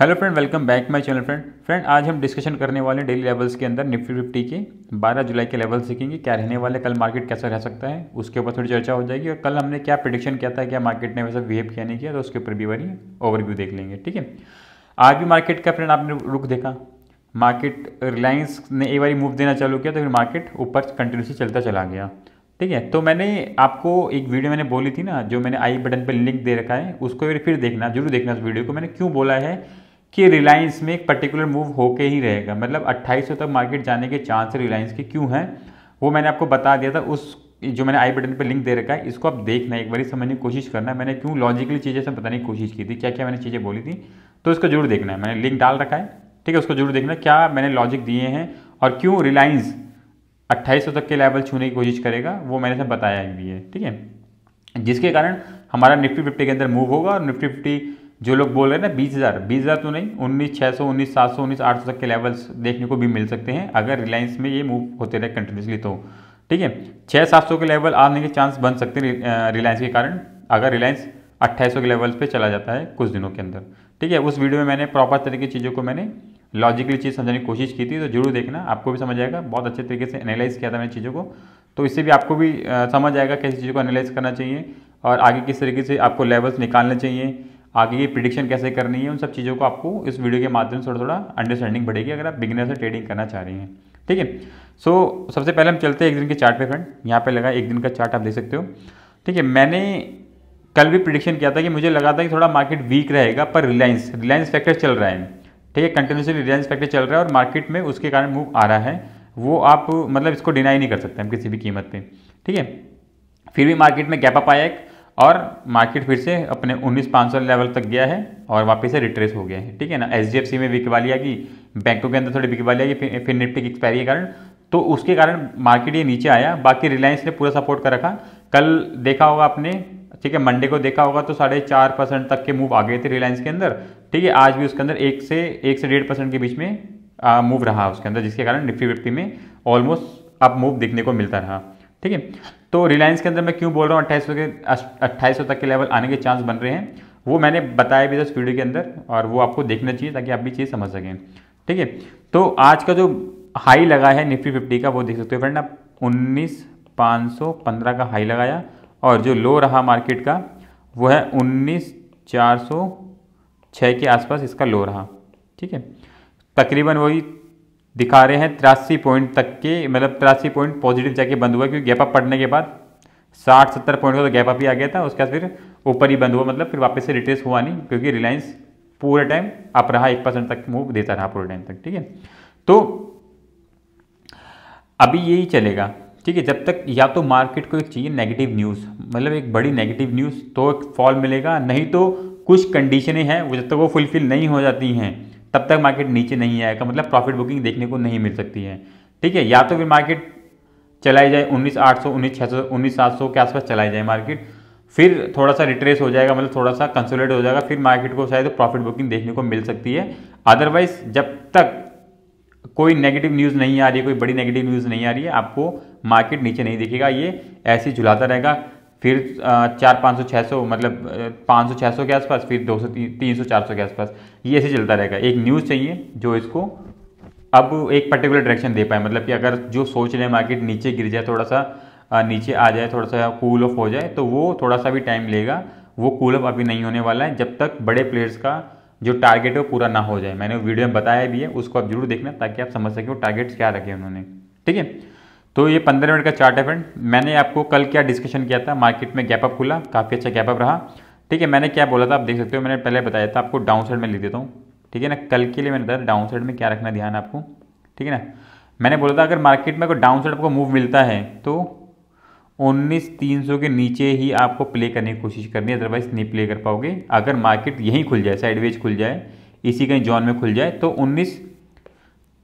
hello friend welcome back my channel friend friend आज हम discussion करने वाले हैं डेली लेवल्स के अंदर निफ्टी फिफ्टी के 12 जुलाई के लेवल सीखेंगे क्या रहने वाले कल मार्केट कैसा रह सकता है उसके ऊपर थोड़ी चर्चा हो जाएगी और कल हमने क्या प्रडिक्शन किया था क्या मार्केट ने वैसा बिहेव किया नहीं किया तो उसके ऊपर भी वही ओवरव्यू देख लेंगे ठीक है आज भी मार्केट का फ्रेंड आपने रुख देखा मार्केट रिलायंस ने एक बार मूव देना चालू किया तो फिर मार्केट ऊपर कंटिन्यूसली चलता चला गया ठीक है तो मैंने आपको एक वीडियो मैंने बोली थी ना जो मैंने आई बटन पर लिंक दे रखा है उसको फिर देखना जरूर देखना उस वीडियो को मैंने क्यों बोला है कि रिलायंस में एक पर्टिकुलर मूव होके ही रहेगा मतलब 2800 तक मार्केट जाने के चांस रिलायंस के क्यों हैं वो मैंने आपको बता दिया था उस जो मैंने आई बटन पर लिंक दे रखा है इसको आप देखना एक बार समझने की कोशिश करना मैंने क्यों लॉजिकली चीज़ें से बताने की कोशिश की थी क्या क्या मैंने चीज़ें बोली थी तो इसको जरूर देखना है मैंने लिंक डाल रखा है ठीक है उसको जरूर देखना क्या मैंने लॉजिक दिए हैं और क्यों रिलायंस 2800 तक के लेवल छूने की कोशिश करेगा वो मैंने सब बताया भी है ठीक है जिसके कारण हमारा निफ्टी फिफ्टी के अंदर मूव होगा और निफ्टी फिफ्टी जो लोग बोल रहे हैं ना बीस हज़ार बीस हज़ार तो नहीं उन्नीस छः सौ उन्नीस सात सौ उन्नीस आठ सौ तक के लेवल्स देखने को भी मिल सकते हैं अगर रिलायंस में ये मूव होते रहे कंटिन्यूसली तो ठीक है छः सात सौ के लेवल आने के चांस बन सकते हैं रिलायंस के कारण अगर रिलायंस अट्ठाईस के लेवल्स पर चला जाता है कुछ दिनों के अंदर ठीक है उस वीडियो में मैंने प्रॉपर तरीके की चीज़ों को मैंने लॉजिकली चीज़ समझाने की कोशिश की थी तो जरूर देखना आपको भी समझ आएगा बहुत अच्छे तरीके से एनालाइज किया था मैंने चीज़ों को तो इससे भी आपको भी समझ आएगा कैसी चीज़ों को एनालाइज करना चाहिए और आगे किस तरीके से आपको लेवल्स निकालने चाहिए आगे ये प्रिडिक्शन कैसे करनी है उन सब चीज़ों को आपको इस वीडियो के माध्यम से थोड़ा थोड़ा अंडरस्टैंडिंग बढ़ेगी अगर आप बिगनर से ट्रेडिंग करना चाह रहे हैं ठीक है सो सबसे पहले हम चलते हैं एक दिन के चार्ट पे फ्रेंड यहाँ पे लगा एक दिन का चार्ट आप देख सकते हो ठीक है मैंने कल भी प्रिडिक्शन किया था कि मुझे लगा था कि थोड़ा मार्केट वीक रहेगा पर रिलायंस रिलायंस फैक्टर चल रहा है ठीक है कंटिन्यूसली रिलायंस फैक्टर चल रहा है और मार्केट में उसके कारण मूव आ रहा है वो आप मतलब इसको डिनाई नहीं कर सकते हम किसी भी कीमत पर ठीक है फिर भी मार्केट में गैपअप आया एक और मार्केट फिर से अपने उन्नीस पाँच सौ लेवल तक गया है और वापस से रिट्रेस हो गया है ठीक है ना एच में बिकवाली आ बैंकों के अंदर थोड़ी बिकवाली आ फिर, फिर निफ्टी की एक्सपायरी के कारण तो उसके कारण मार्केट ये नीचे आया बाकी रिलायंस ने पूरा सपोर्ट कर रखा कल देखा होगा आपने ठीक है मंडे को देखा होगा तो साढ़े चार परसेंट तक के मूव आ गए थे रिलायंस के अंदर ठीक है आज भी उसके अंदर एक से एक से डेढ़ परसेंट के बीच में मूव रहा उसके अंदर जिसके कारण निफ्टी फिफ्टी में ऑलमोस्ट अब मूव देखने को मिलता रहा ठीक है तो रिलायंस के अंदर मैं क्यों बोल रहा हूँ अट्ठाईस के अट्ठाईस तक के लेवल आने के चांस बन रहे हैं वो मैंने बताया भी था इस वीडियो के अंदर और वो आपको देखना चाहिए ताकि आप भी चीज़ समझ सकें ठीक है तो आज का जो हाई लगा है निफ्टी फिफ्टी का वो देख सकते हो फ्रेंड आप उन्नीस पाँच सौ पंद्रह का हाई लगाया और जो लो रहा मार्केट का वो है उन्नीस चार सौ छः के आसपास इसका लो रहा ठीक है तकरीबन वही दिखा रहे हैं तिरासी पॉइंट तक के मतलब तिरासी पॉइंट पॉजिटिव जाके बंद हुआ क्योंकि गैप अप पड़ने के बाद साठ सत्तर पॉइंट का तो गैप अप ही आ गया था उसके बाद फिर ऊपर ही बंद हुआ मतलब फिर वापस से रिट्रेस हुआ नहीं क्योंकि रिलायंस पूरे टाइम अप रहा एक परसेंट तक मूव देता रहा पूरे टाइम तक ठीक है तो अभी यही चलेगा ठीक है जब तक या तो मार्केट को एक चाहिए नेगेटिव न्यूज़ मतलब एक बड़ी नेगेटिव न्यूज़ तो एक फॉल मिलेगा नहीं तो कुछ कंडीशनें हैं वो जब तक वो फुलफिल नहीं हो जाती हैं तब तक मार्केट नीचे नहीं आएगा मतलब प्रॉफिट बुकिंग देखने को नहीं मिल सकती है ठीक है या तो फिर मार्केट चलाई जाए उन्नीस आठ सौ उन्नीस छः सौ उन्नीस सात सौ के आसपास चलाई जाए मार्केट फिर थोड़ा सा रिट्रेस हो जाएगा मतलब थोड़ा सा कंसोलेट हो जाएगा फिर मार्केट को शायद प्रॉफिट बुकिंग देखने को मिल सकती है अदरवाइज जब तक कोई नेगेटिव न्यूज़ नहीं आ रही कोई बड़ी नेगेटिव न्यूज़ नहीं आ रही है आपको मार्केट नीचे नहीं दिखेगा ये ऐसे झुलाता रहेगा फिर चार पाँच सौ छः सौ मतलब पाँच सौ छः सौ के आसपास फिर दो सौ तीन सौ चार सौ के आसपास ये ऐसे चलता रहेगा एक न्यूज़ चाहिए जो इसको अब एक पर्टिकुलर डायरेक्शन दे पाए मतलब कि अगर जो सोच रहे हैं मार्केट नीचे गिर जाए थोड़ा सा नीचे आ जाए थोड़ा सा कूल ऑफ हो जाए तो वो थोड़ा सा भी टाइम लेगा वो कूल ऑफ अभी नहीं होने वाला है जब तक बड़े प्लेयर्स का जो टारगेट है वो पूरा ना हो जाए मैंने वीडियो में बताया भी है उसको आप जरूर देखना ताकि आप समझ सकें वो टारगेट्स क्या रखे उन्होंने ठीक है तो ये पंद्रह मिनट का चार्ट है फ्रेंड मैंने आपको कल क्या डिस्कशन किया था मार्केट में गैप अप खुला काफ़ी अच्छा गैप अप रहा ठीक है मैंने क्या बोला था आप देख सकते हो मैंने पहले बताया था आपको डाउन साइड में लिख देता हूँ ठीक है ना कल के लिए मैंने बताया डाउन साइड में क्या रखना ध्यान आपको ठीक है ना मैंने बोला था अगर मार्केट में अगर डाउन साइड आपको मूव मिलता है तो उन्नीस तीन सौ के नीचे ही आपको प्ले करने की कोशिश करनी है अदरवाइज नहीं प्ले कर पाओगे अगर मार्केट यहीं खुल जाए साइडवेज खुल जाए इसी कहीं जोन में खुल जाए तो उन्नीस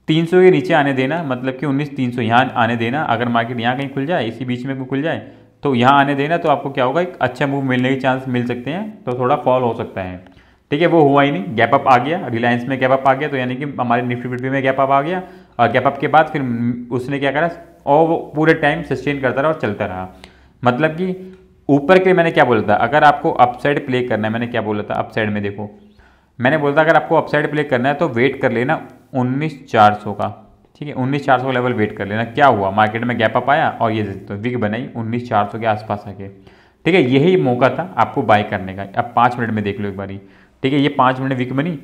300 के नीचे आने देना मतलब कि उन्नीस तीन सौ यहाँ आने देना अगर मार्केट यहाँ कहीं खुल जाए इसी बीच में खुल जाए तो यहाँ आने देना तो आपको क्या होगा एक अच्छा मूव मिलने के चांस मिल सकते हैं तो थोड़ा फॉल हो सकता है ठीक है वो हुआ ही नहीं गैप अप आ गया रिलायंस में गैप अप आ गया तो यानी कि हमारे निफ्टी फिफ्टी में गैप अप आ गया और गैप अप के बाद फिर उसने क्या करा और वो पूरे टाइम सस्टेन करता रहा और चलता रहा मतलब कि ऊपर के मैंने क्या बोला था अगर आपको अपसाइड प्ले करना है मैंने क्या बोला था अपसाइड में देखो मैंने बोला था अगर आपको अपसाइड प्ले करना है तो वेट कर लेना उन्नीस चार सौ का ठीक है उन्नीस चार सौ का लेवल वेट कर लेना क्या हुआ मार्केट में गैप अप आया और ये तो विग बनाई उन्नीस चार सौ के आसपास आके ठीक है यही मौका था आपको बाय करने का अब पाँच मिनट में देख लो एक बारी ठीक है ये पाँच मिनट विक बनी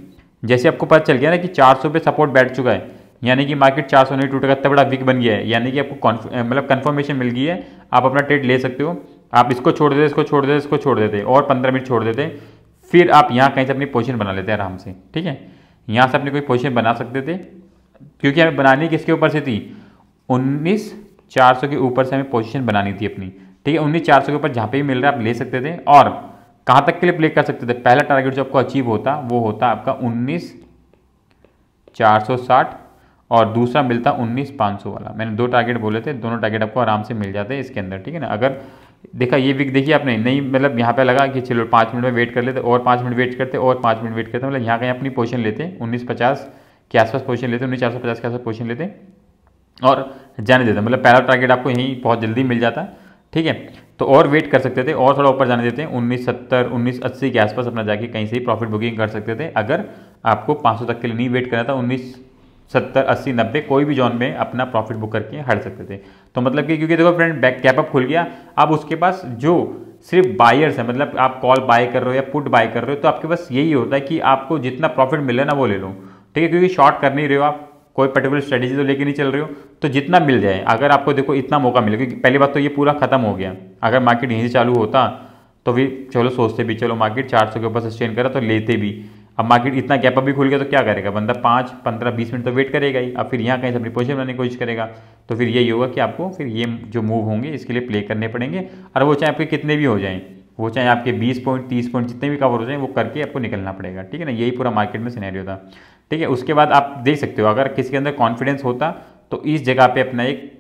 जैसे आपको पता चल गया ना कि चार सौ पे सपोर्ट बैठ चुका है यानी कि मार्केट चार सौ नहीं टूटेगा तब बड़ा विक बन गया है यानी कि आपको मतलब कन्फर्मेशन मिल गई है आप अपना ट्रेड ले सकते हो आप इसको छोड़ देते इसको छोड़ देते इसको छोड़ देते और पंद्रह मिनट छोड़ देते फिर आप यहाँ कहीं से अपनी पोजिशन बना लेते हैं आराम से ठीक है यहाँ से अपने कोई पोजिशन बना सकते थे क्योंकि हमें बनानी किसके ऊपर से थी उन्नीस चार सौ के ऊपर से हमें पोजीशन बनानी थी अपनी ठीक है उन्नीस चार सौ के ऊपर जहाँ पे भी मिल रहा है आप ले सकते थे और कहाँ तक के लिए प्ले कर सकते थे पहला टारगेट जो आपको अचीव होता वो होता आपका उन्नीस चार सौ साठ और दूसरा मिलता उन्नीस पाँच सौ वाला मैंने दो टारगेट बोले थे दोनों टारगेट आपको आराम से मिल जाते हैं इसके अंदर ठीक है ना अगर देखा ये वीक देखिए आपने नहीं मतलब यहाँ पे लगा कि चलो पाँच मिनट में वेट कर लेते और पाँच मिनट वेट करते और पाँच मिनट वेट करते मतलब यहाँ कहीं अपनी पोजीशन लेते उन्नीस पचास के आसपास पोजीशन लेते उन्नीस चार सौ पचास के आसपास पोजीशन लेते और जाने देते मतलब पहला टारगेट आपको यहीं बहुत जल्दी मिल जाता ठीक है तो और वेट कर सकते थे और थोड़ा ऊपर जाने देते हैं उन्नीस सत्तर उन्नीस अस्सी के आसपास अपना जाके कहीं से ही प्रॉफिट बुकिंग कर सकते थे अगर आपको पाँच तक के लिए नहीं वेट करना था उन्नीस सत्तर अस्सी नब्बे कोई भी जोन में अपना प्रॉफिट बुक करके हट सकते थे तो मतलब कि क्योंकि देखो फ्रेंड बैक कैपअप खुल गया अब उसके पास जो सिर्फ बायर्स है मतलब आप कॉल बाय कर रहे हो या पुट बाय कर रहे हो तो आपके पास यही होता है कि आपको जितना प्रॉफिट मिले ना वो ले लो ठीक है क्योंकि शॉर्ट कर नहीं रहे हो आप कोई पर्टिकुलर स्ट्रेटेजी तो लेके नहीं चल रहे हो तो जितना मिल जाए अगर आपको देखो इतना मौका मिले क्योंकि पहली बात तो ये पूरा खत्म हो गया अगर मार्केट यहीं से चालू होता तो भी चलो सोचते भी चलो मार्केट 400 के ऊपर सस्टेन करा तो लेते भी अब मार्केट इतना गैप अभी भी खुल गया तो क्या करेगा बंदा पाँच पंद्रह बीस मिनट तो वेट करेगा ही अब फिर यहाँ कहीं से अपनी पोजिशन बनाने की कोशिश करेगा तो फिर यही होगा कि आपको फिर ये जो मूव होंगे इसके लिए प्ले करने पड़ेंगे और वो चाहे आपके कितने भी हो जाएँ वो चाहे आपके बीस पॉइंट तीस पॉइंट जितने भी कवर हो जाएँ वो करके आपको निकलना पड़ेगा ठीक है ना यही पूरा मार्केट में सिनेरियो था ठीक है उसके बाद आप देख सकते हो अगर किसी के अंदर कॉन्फिडेंस होता तो इस जगह पर अपना एक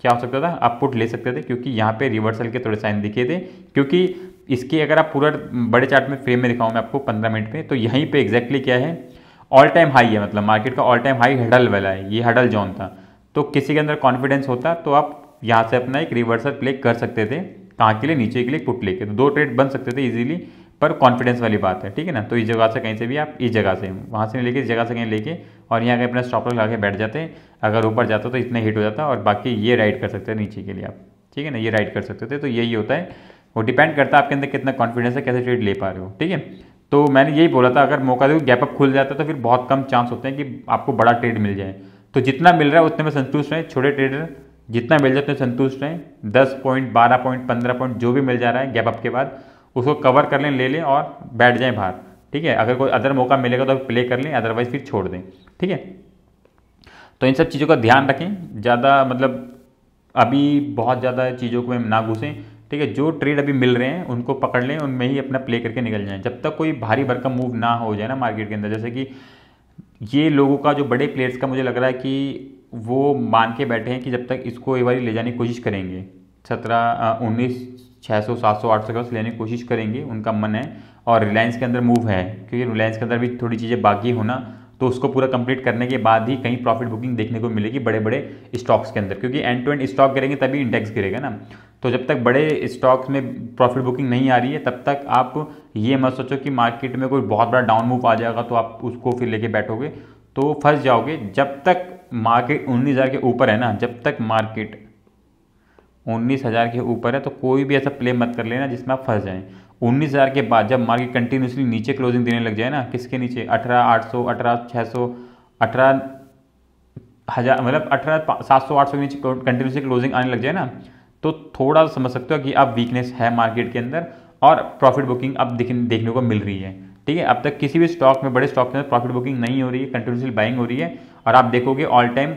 क्या हो सकता था आप पुट ले सकते थे क्योंकि यहाँ पे रिवर्सल के थोड़े साइन दिखे थे क्योंकि इसकी अगर आप पूरा बड़े चार्ट में फ्रेम में दिखाऊँ मैं आपको पंद्रह मिनट में तो यहीं पर एग्जैक्टली क्या है ऑल टाइम हाई है मतलब मार्केट का ऑल टाइम हाई हडल वाला है ये हडल जोन था तो किसी के अंदर कॉन्फिडेंस होता तो आप यहाँ से अपना एक रिवर्सल प्ले कर सकते थे कहाँ के लिए नीचे के लिए पुट लेके तो दो ट्रेड बन सकते थे इजीली पर कॉन्फिडेंस वाली बात है ठीक है ना तो इस जगह से कहीं से भी आप इस जगह से वहाँ से लेके इस जगह से कहीं लेके और यहाँ के अपना स्टॉप लगा के बैठ जाते अगर ऊपर जाता तो इतना हिट हो जाता और बाकी ये राइड कर सकते थे नीचे के लिए आप ठीक है ना ये राइड कर सकते थे तो यही होता है वो डिपेंड करता है आपके अंदर कितना कॉन्फिडेंस है कैसे ट्रेड ले पा रहे हो ठीक है तो मैंने यही बोला था अगर मौका दे गैप अप खुल जाता है तो फिर बहुत कम चांस होते हैं कि आपको बड़ा ट्रेड मिल जाए तो जितना मिल रहा है उतने में संतुष्ट रहें छोटे ट्रेडर जितना मिल जाए उतने संतुष्ट रहें दस पॉइंट बारह पॉइंट पंद्रह पॉइंट जो भी मिल जा रहा है गैप अप के बाद उसको कवर कर लें ले लें और बैठ जाएँ बाहर ठीक है अगर कोई अदर मौका मिलेगा तो प्ले कर लें अदरवाइज फिर छोड़ दें ठीक है तो इन सब चीज़ों का ध्यान रखें ज़्यादा मतलब अभी बहुत ज़्यादा चीज़ों को ना घुसें ठीक है जो ट्रेड अभी मिल रहे हैं उनको पकड़ लें उनमें ही अपना प्ले करके निकल जाएं जब तक कोई भारी भरकम मूव ना हो जाए ना मार्केट के अंदर जैसे कि ये लोगों का जो बड़े प्लेयर्स का मुझे लग रहा है कि वो मान के बैठे हैं कि जब तक इसको एक बार ले जाने की कोशिश करेंगे सत्रह उन्नीस छः सौ सात सौ आठ सौ क्रॉस लेने की कोशिश करेंगे उनका मन है और रिलायंस के अंदर मूव है क्योंकि रिलायंस के अंदर भी थोड़ी चीज़ें बाकी होना तो उसको पूरा कंप्लीट करने के बाद ही कहीं प्रॉफिट बुकिंग देखने को मिलेगी बड़े बड़े स्टॉक्स के अंदर क्योंकि एंड टू एंड स्टॉक गिरेंगे तभी इंडेक्स गिरेगा ना तो जब तक बड़े स्टॉक्स में प्रॉफिट बुकिंग नहीं आ रही है तब तक आप ये मत सोचो कि मार्केट में कोई बहुत बड़ा डाउन मूव आ जाएगा तो आप उसको फिर लेके बैठोगे तो फंस जाओगे जब तक मार्केट उन्नीस हज़ार के ऊपर है ना जब तक मार्केट उन्नीस हज़ार के ऊपर है तो कोई भी ऐसा प्ले मत कर लेना जिसमें आप फंस जाएँ उन्नीस हज़ार के बाद जब मार्केट कंटिन्यूसली नीचे क्लोजिंग देने लग जाए ना किसके नीचे अठारह आठ सौ अठारह छः सौ अठारह हज़ार मतलब अठारह सात सौ आठ सौ के नीचे कंटिन्यूसली क्लोजिंग आने लग जाए ना तो थोड़ा समझ सकते हो कि अब वीकनेस है मार्केट के अंदर और प्रॉफिट बुकिंग अब देखने को मिल रही है ठीक है अब तक किसी भी स्टॉक में बड़े स्टॉक के अंदर प्रॉफिट बुकिंग नहीं हो रही है कंटिन्यूसली बाइंग हो रही है और आप देखोगे ऑल टाइम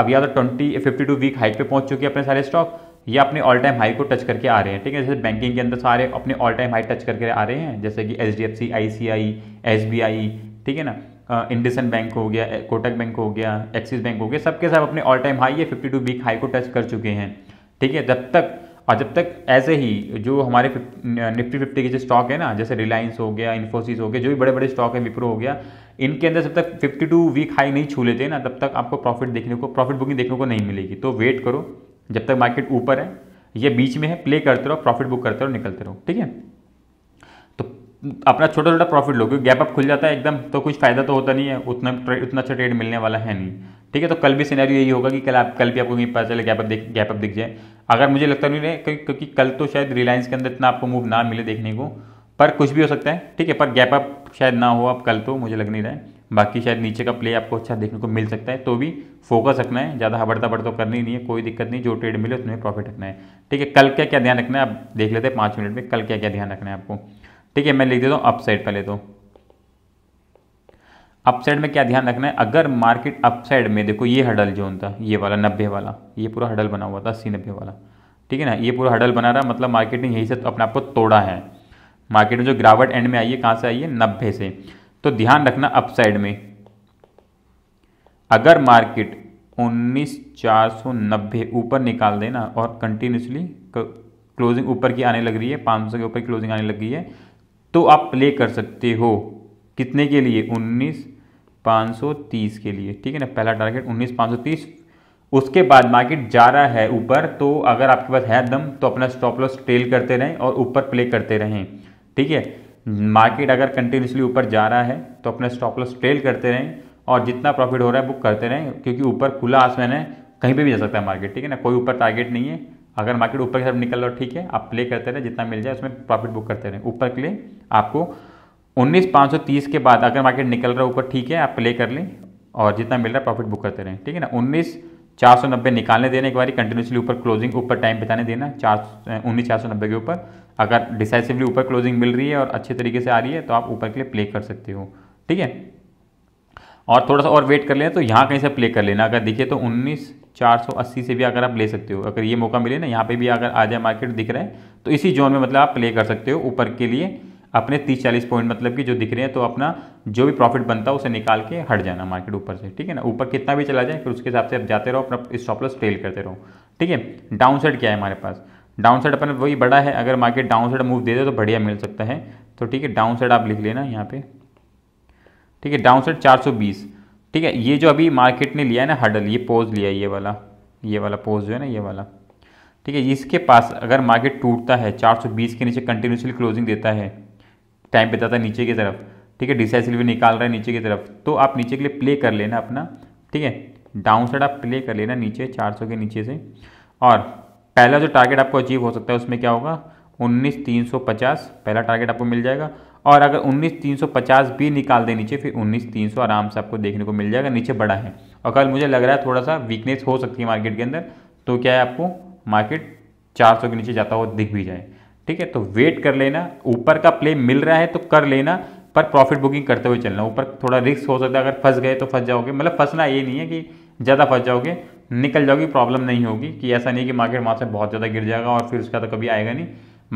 अब या तो twenty fifty two week height पर पहुँच चुके हैं अपने सारे स्टॉक ये अपने ऑल टाइम हाई को टच करके आ रहे हैं ठीक है जैसे बैंकिंग के अंदर सारे अपने ऑल टाइम हाई टच करके आ रहे हैं जैसे कि H D F C I C I S B I ठीक है ना इंडसन बैंक हो गया कोटक बैंक हो गया एक्सिस बैंक हो गया सबके सब अपने ऑल टाइम हाई या फिफ्टी टू वीक हाई को टच कर चुके हैं ठीक है जब तक और जब तक ऐसे ही जो हमारे निफ्टी फिफ्टी के जो स्टॉक है ना जैसे रिलायंस हो गया इन्फोसिस हो गया जो भी बड़े बड़े स्टॉक है विप्रो हो गया इनके अंदर जब तक 52 वीक हाई नहीं छू लेते ना तब तक आपको प्रॉफिट देखने को प्रॉफिट बुकिंग देखने को नहीं मिलेगी तो वेट करो जब तक मार्केट ऊपर है या बीच में है प्ले करते रहो प्रॉफिट बुक करते रहो निकलते रहो ठीक है तो अपना छोटा छोटा प्रॉफिट लो क्योंकि गैप अप खुल जाता है एकदम तो कुछ फ़ायदा तो होता नहीं है उतना उतना अच्छा ट्रेड मिलने वाला है नहीं ठीक है तो कल भी सिनेरियो यही होगा कि कल आप कल भी आपको कहीं पता चले गैप अप देख गैप अप दिख जाए अगर मुझे लगता नहीं है क्योंकि कल तो शायद रिलायंस के अंदर इतना आपको मूव ना मिले देखने को पर कुछ भी हो सकता है ठीक है पर गैप अप शायद ना हो आप कल तो मुझे लग नहीं रहा है बाकी शायद नीचे का प्ले आपको अच्छा देखने को मिल सकता है तो भी फोकस रखना है ज़्यादा हबड़ता तो करनी नहीं है कोई दिक्कत नहीं जो ट्रेड मिले उसमें प्रॉफिट रखना है ठीक है कल क्या क्या ध्यान रखना है आप देख लेते हैं पाँच मिनट में कल क्या क्या ध्यान रखना है आपको ठीक है मैं लिख देता हूँ अपसाइड पहले तो अपसाइड में क्या ध्यान रखना है अगर मार्केट अपसाइड में देखो ये हडल जोन था ये वाला नब्बे वाला ये पूरा हडल बना हुआ था अस्सी नब्बे वाला ठीक है ना ये पूरा हडल बना रहा मतलब मार्केट ने यही से अपने आप को तोड़ा है मार्केट में जो गिरावट एंड में आई है कहाँ से आई है नब्बे से तो ध्यान रखना अपसाइड में अगर मार्केट उन्नीस चार सौ नब्बे ऊपर निकाल देना और कंटिन्यूसली क्लोजिंग ऊपर की आने लग रही है पाँच सौ के ऊपर क्लोजिंग आने लगी है तो आप प्ले कर सकते हो कितने के लिए उन्नीस पाँच सौ तीस के लिए ठीक है ना पहला टारगेट उन्नीस पाँच सौ तीस उसके बाद मार्केट जा रहा है ऊपर तो अगर आपके पास है दम तो अपना स्टॉप लॉस ट्रेल करते रहें और ऊपर प्ले करते रहें ठीक है मार्केट अगर कंटिन्यूसली ऊपर जा रहा है तो अपना स्टॉप लॉस ट्रेल करते रहें और जितना प्रॉफिट हो रहा है बुक करते रहें क्योंकि ऊपर खुला आसमान है कहीं पे भी जा सकता है मार्केट ठीक है ना कोई ऊपर टारगेट नहीं है अगर मार्केट ऊपर की तरफ निकल रहा ठीक है आप प्ले करते रहें जितना मिल जाए उसमें प्रॉफिट बुक करते रहें ऊपर के लिए आपको उन्नीस पाँच सौ तीस के बाद अगर मार्केट निकल रहा है ऊपर ठीक है आप प्ले कर लें और जितना मिल रहा है प्रॉफिट बुक करते रहें ठीक है ना उन्नीस चार सौ नब्बे निकालने देना एक बार कंटिन्यूसली ऊपर क्लोजिंग ऊपर टाइम बिताने देना चार उन्नीस चार सौ नब्बे के ऊपर अगर डिसाइसिवली ऊपर क्लोजिंग मिल रही है और अच्छे तरीके से आ रही है तो आप ऊपर के लिए प्ले कर सकते हो ठीक है और थोड़ा सा और वेट कर लेना तो यहाँ कहीं से प्ले कर लेना अगर दिखे तो उन्नीस चार सौ अस्सी से भी अगर आप ले सकते हो अगर ये मौका मिले ना यहाँ पे भी अगर आ जाए मार्केट दिख रहा है तो इसी जोन में मतलब आप प्ले कर सकते हो ऊपर के लिए अपने तीस चालीस पॉइंट मतलब कि जो दिख रहे हैं तो अपना जो भी प्रॉफिट बनता है उसे निकाल के हट जाना मार्केट ऊपर से ठीक है ना ऊपर कितना भी चला जाए फिर उसके हिसाब से आप जाते रहो अपना स्टॉपलस ट्रेल करते रहो ठीक है डाउन साइड क्या है हमारे पास डाउन साइड अपन वही बड़ा है अगर मार्केट डाउन साइड मूव दे दे तो बढ़िया मिल सकता है तो ठीक है डाउन साइड आप लिख लेना यहाँ पे ठीक है डाउन साइड 420 ठीक है ये जो अभी मार्केट ने लिया है ना हडल ये पोज लिया है ये वाला ये वाला पोज जो है ना ये वाला ठीक है इसके पास अगर मार्केट टूटता है बीस के नीचे कंटिन्यूसली क्लोजिंग देता है टाइम जाता है नीचे की तरफ ठीक है डिसाइसिवली निकाल रहा है नीचे की तरफ तो आप नीचे के लिए प्ले कर लेना अपना ठीक है डाउन साइड आप प्ले कर लेना नीचे 400 के नीचे से और पहला जो टारगेट आपको अचीव हो सकता है उसमें क्या होगा उन्नीस तीन सौ पचास पहला टारगेट आपको मिल जाएगा और अगर उन्नीस तीन सौ पचास भी निकाल दें नीचे फिर उन्नीस तीन सौ आराम से आपको देखने को मिल जाएगा नीचे बड़ा है और कल मुझे लग रहा है थोड़ा सा वीकनेस हो सकती है मार्केट के अंदर तो क्या है आपको मार्केट चार सौ के नीचे जाता हुआ दिख भी जाए ठीक है तो वेट कर लेना ऊपर का प्ले मिल रहा है तो कर लेना पर प्रॉफिट बुकिंग करते हुए चलना ऊपर थोड़ा रिस्क हो सकता है अगर फंस गए तो फंस जाओगे मतलब फंसना ये नहीं है कि ज़्यादा फंस जाओगे निकल जाओगी प्रॉब्लम नहीं होगी कि ऐसा नहीं कि मार्केट वहाँ से बहुत ज़्यादा गिर जाएगा और फिर उसका तो कभी आएगा नहीं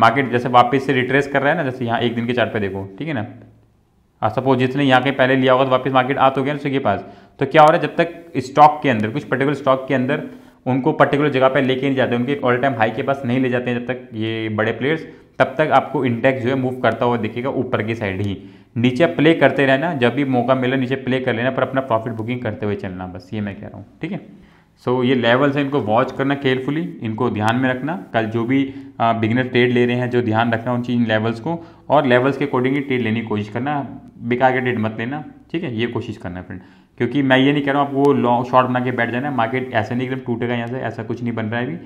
मार्केट जैसे वापस से रिट्रेस कर रहा है ना जैसे यहाँ एक दिन के चार्ट पे देखो ठीक है ना सपोज जिसने यहाँ के पहले लिया होगा तो वापस मार्केट आ तो गया उसी के पास तो क्या हो रहा है जब तक स्टॉक के अंदर कुछ पर्टिकुलर स्टॉक के अंदर उनको पर्टिकुलर जगह पर लेके नहीं जाते उनके ऑल टाइम हाई के पास नहीं ले जाते हैं जब तक ये बड़े प्लेयर्स तब तक आपको इंडेक्स जो है मूव करता हुआ दिखेगा ऊपर की साइड ही नीचे प्ले करते रहना जब भी मौका मिले नीचे प्ले कर लेना पर अपना प्रॉफिट बुकिंग करते हुए चलना बस ये मैं कह रहा हूँ ठीक है सो so, ये लेवल्स हैं इनको वॉच करना केयरफुली इनको ध्यान में रखना कल जो भी बिगनर ट्रेड ले रहे हैं जो ध्यान रखना उन चीज़ इन लेवल्स को और लेवल्स के अकॉर्डिंगली ट्रेड लेने की कोशिश करना बेकार के ट्रेड मत लेना ठीक है ये कोशिश करना है फ्रेंड क्योंकि मैं ये नहीं कह रहा हूँ आपको लॉन्ग शॉर्ट बना के बैठ जाना है मार्केट ऐसे नहीं एकदम टूटेगा यहाँ से ऐसा कुछ नहीं बन रहा है अभी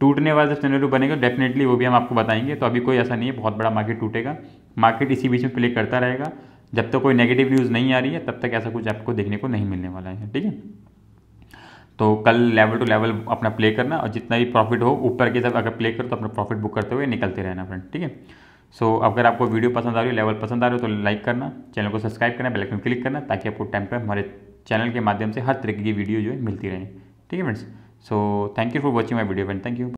टूटने वाला जब चैनल बनेगा डेफिनेटली वो भी हम आपको बताएंगे तो अभी कोई ऐसा नहीं है बहुत बड़ा मार्केट टूटेगा मार्केट इसी बीच में प्ले करता रहेगा जब तक तो कोई नेगेटिव न्यूज़ नहीं आ रही है तब तक ऐसा कुछ आपको देखने को नहीं मिलने वाला है ठीक है तो कल लेवल टू लेवल अपना प्ले करना और जितना भी प्रॉफिट हो ऊपर के तरफ अगर प्ले करो तो अपना प्रॉफिट बुक करते हुए निकलते रहना फ्रेंड ठीक है सो so, अगर आपको वीडियो पसंद आ रही हो लेवल पसंद आ रही हो तो लाइक करना चैनल को सब्सक्राइब करना बेल आइकन क्लिक करना ताकि आपको टाइम पर हमारे चैनल के माध्यम से हर तरीके की वीडियो जो है मिलती रहे ठीक है friends so thank you for watching my video friend thank you